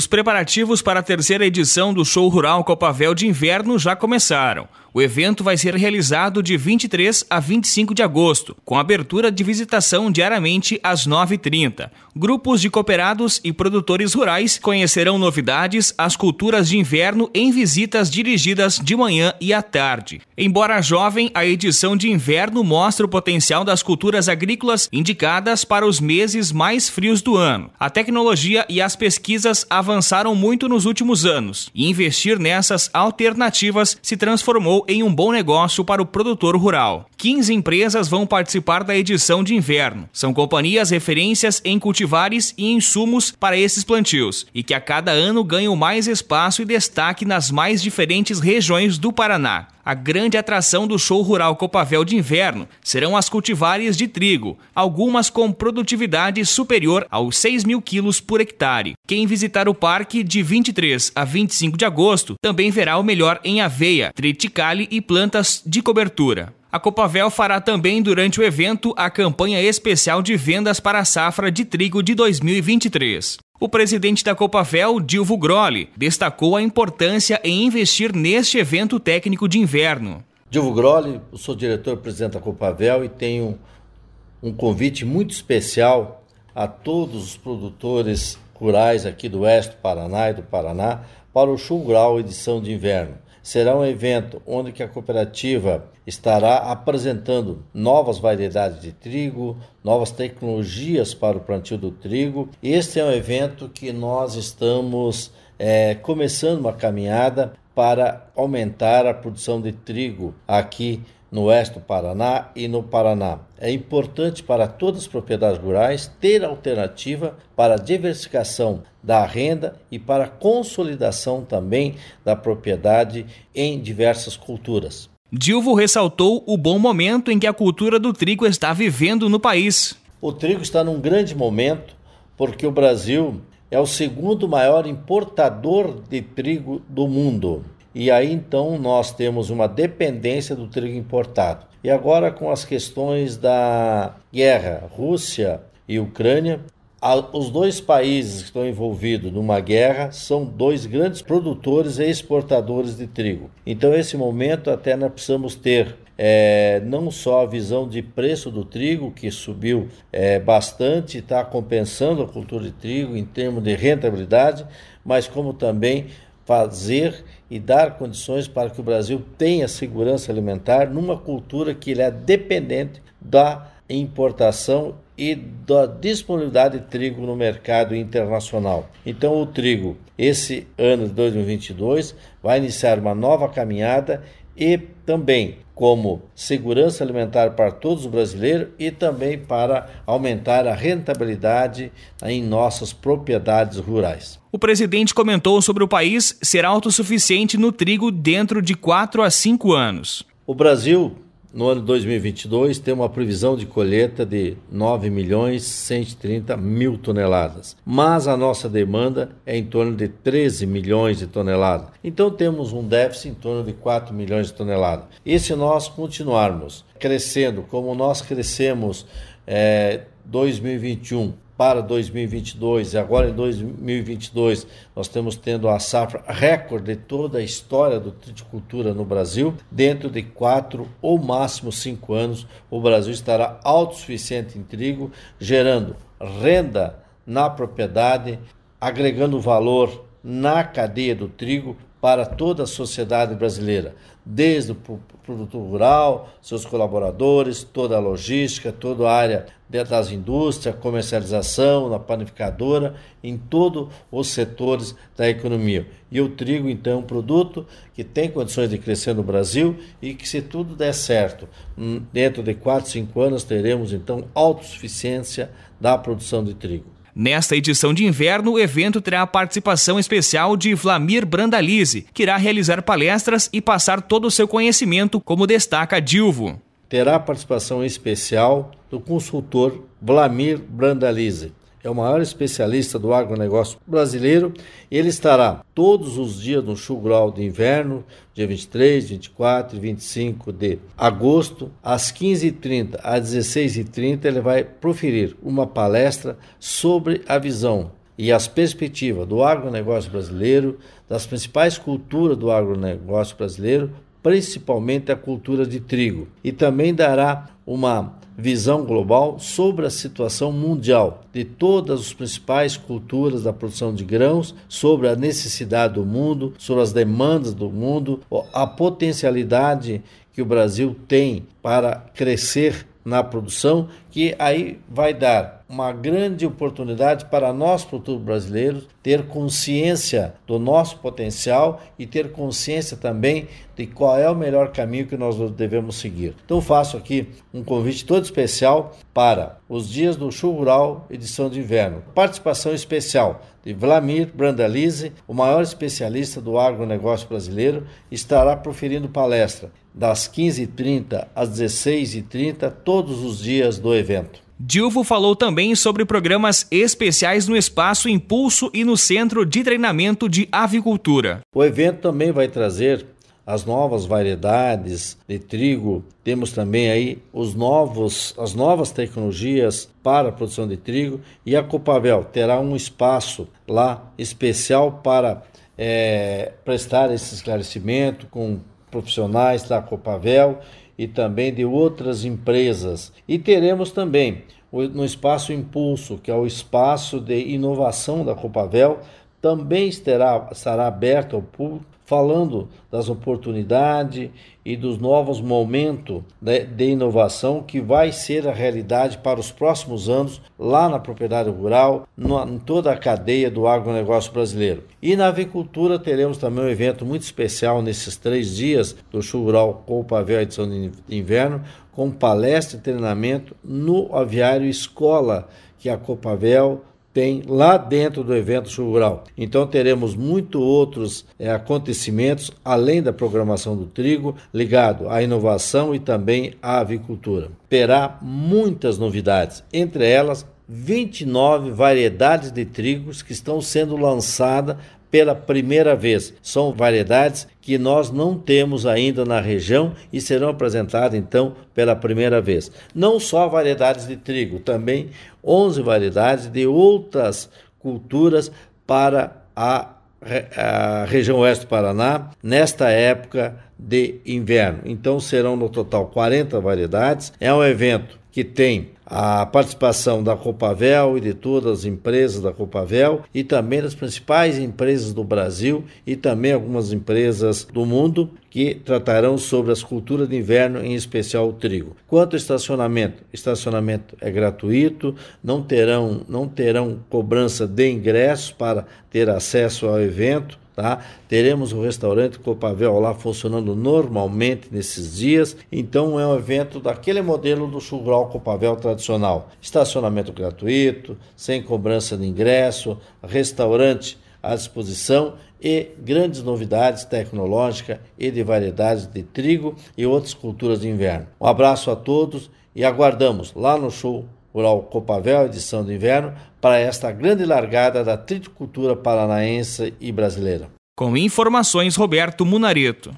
Os preparativos para a terceira edição do Show Rural Copavel de Inverno já começaram. O evento vai ser realizado de 23 a 25 de agosto, com abertura de visitação diariamente às 9h30. Grupos de cooperados e produtores rurais conhecerão novidades às culturas de inverno em visitas dirigidas de manhã e à tarde. Embora jovem, a edição de inverno mostra o potencial das culturas agrícolas indicadas para os meses mais frios do ano. A tecnologia e as pesquisas avançadas avançaram muito nos últimos anos, e investir nessas alternativas se transformou em um bom negócio para o produtor rural. 15 empresas vão participar da edição de inverno. São companhias referências em cultivares e insumos para esses plantios, e que a cada ano ganham mais espaço e destaque nas mais diferentes regiões do Paraná. A grande atração do show rural Copavel de inverno serão as cultivares de trigo, algumas com produtividade superior aos 6 mil quilos por hectare. Quem visitar o parque de 23 a 25 de agosto também verá o melhor em aveia, triticale e plantas de cobertura. A Copavel fará também durante o evento a campanha especial de vendas para a safra de trigo de 2023. O presidente da Copavel, Dilvo Grolli, destacou a importância em investir neste evento técnico de inverno. Dilvo Grolli, eu sou diretor-presidente da Copavel e tenho um convite muito especial a todos os produtores rurais aqui do Oeste do Paraná e do Paraná para o Chungral Edição de Inverno será um evento onde que a cooperativa estará apresentando novas variedades de trigo, novas tecnologias para o plantio do trigo. Este é um evento que nós estamos é, começando uma caminhada para aumentar a produção de trigo aqui no oeste do Paraná e no Paraná. É importante para todas as propriedades rurais ter alternativa para a diversificação da renda e para a consolidação também da propriedade em diversas culturas. Dilvo ressaltou o bom momento em que a cultura do trigo está vivendo no país. O trigo está num grande momento porque o Brasil é o segundo maior importador de trigo do mundo e aí então nós temos uma dependência do trigo importado. E agora com as questões da guerra, Rússia e Ucrânia, os dois países que estão envolvidos numa guerra são dois grandes produtores e exportadores de trigo. Então, esse momento até nós precisamos ter é, não só a visão de preço do trigo, que subiu é, bastante, está compensando a cultura de trigo em termos de rentabilidade, mas como também fazer e dar condições para que o Brasil tenha segurança alimentar numa cultura que ele é dependente da importação e da disponibilidade de trigo no mercado internacional. Então, o trigo, esse ano de 2022, vai iniciar uma nova caminhada e também como segurança alimentar para todos os brasileiros e também para aumentar a rentabilidade né, em nossas propriedades rurais. O presidente comentou sobre o país ser autossuficiente no trigo dentro de 4 a 5 anos. O Brasil no ano 2022, tem uma previsão de colheita de 9 milhões 130 mil toneladas, mas a nossa demanda é em torno de 13 milhões de toneladas. Então temos um déficit em torno de 4 milhões de toneladas. E se nós continuarmos crescendo como nós crescemos é, eh, 2021 para 2022 e agora em 2022 nós temos tendo a safra recorde de toda a história do triticultura no Brasil. Dentro de quatro ou máximo cinco anos, o Brasil estará autossuficiente em trigo, gerando renda na propriedade, agregando valor na cadeia do trigo, para toda a sociedade brasileira, desde o produtor rural, seus colaboradores, toda a logística, toda a área das indústrias, comercialização, na panificadora, em todos os setores da economia. E o trigo, então, é um produto que tem condições de crescer no Brasil e que, se tudo der certo, hum, dentro de 4, 5 anos teremos, então, autossuficiência da produção de trigo. Nesta edição de inverno, o evento terá a participação especial de Vlamir Brandalize, que irá realizar palestras e passar todo o seu conhecimento, como destaca Dilvo. Terá participação especial do consultor Vlamir Brandalize, é o maior especialista do agronegócio brasileiro. Ele estará todos os dias no show de inverno, dia 23, 24 e 25 de agosto, às 15h30 às 16h30, ele vai proferir uma palestra sobre a visão e as perspectivas do agronegócio brasileiro, das principais culturas do agronegócio brasileiro principalmente a cultura de trigo, e também dará uma visão global sobre a situação mundial de todas as principais culturas da produção de grãos, sobre a necessidade do mundo, sobre as demandas do mundo, a potencialidade que o Brasil tem para crescer na produção, que aí vai dar uma grande oportunidade para nós, futuros brasileiros, ter consciência do nosso potencial e ter consciência também de qual é o melhor caminho que nós devemos seguir. Então faço aqui um convite todo especial para os dias do Show Rural, edição de inverno. Participação especial de Vlamir Brandalize, o maior especialista do agronegócio brasileiro, estará proferindo palestra das 15h30 às 16h30, todos os dias do evento. Dilvo falou também sobre programas especiais no Espaço Impulso e no Centro de Treinamento de Avicultura. O evento também vai trazer as novas variedades de trigo, temos também aí os novos, as novas tecnologias para a produção de trigo e a Copavel terá um espaço lá especial para é, prestar esse esclarecimento com profissionais da Copavel e também de outras empresas. E teremos também no espaço Impulso, que é o espaço de inovação da Copavel, também estará, estará aberto ao público, falando das oportunidades e dos novos momentos de, né, de inovação que vai ser a realidade para os próximos anos lá na propriedade rural, no, em toda a cadeia do agronegócio brasileiro. E na avicultura teremos também um evento muito especial nesses três dias do Show Rural com o Pavel Edição de Inverno, com palestra e treinamento no aviário escola que é a Copavel tem lá dentro do evento rural. Então teremos muito outros é, acontecimentos além da programação do trigo ligado à inovação e também à avicultura. Terá muitas novidades, entre elas 29 variedades de trigos que estão sendo lançadas pela primeira vez. São variedades que nós não temos ainda na região e serão apresentadas então pela primeira vez. Não só variedades de trigo, também 11 variedades de outras culturas para a, a região oeste do Paraná nesta época de inverno. Então serão no total 40 variedades. É um evento que tem a participação da Copavel e de todas as empresas da Copavel e também das principais empresas do Brasil e também algumas empresas do mundo que tratarão sobre as culturas de inverno, em especial o trigo. Quanto ao estacionamento, estacionamento é gratuito, não terão, não terão cobrança de ingressos para ter acesso ao evento. Tá? Teremos o restaurante Copavel lá funcionando normalmente nesses dias. Então é um evento daquele modelo do Churral Copavel tradicional. Estacionamento gratuito, sem cobrança de ingresso, restaurante à disposição e grandes novidades tecnológicas e de variedades de trigo e outras culturas de inverno. Um abraço a todos e aguardamos lá no show Rural Copavel, edição do inverno, para esta grande largada da triticultura paranaense e brasileira. Com informações, Roberto Munareto.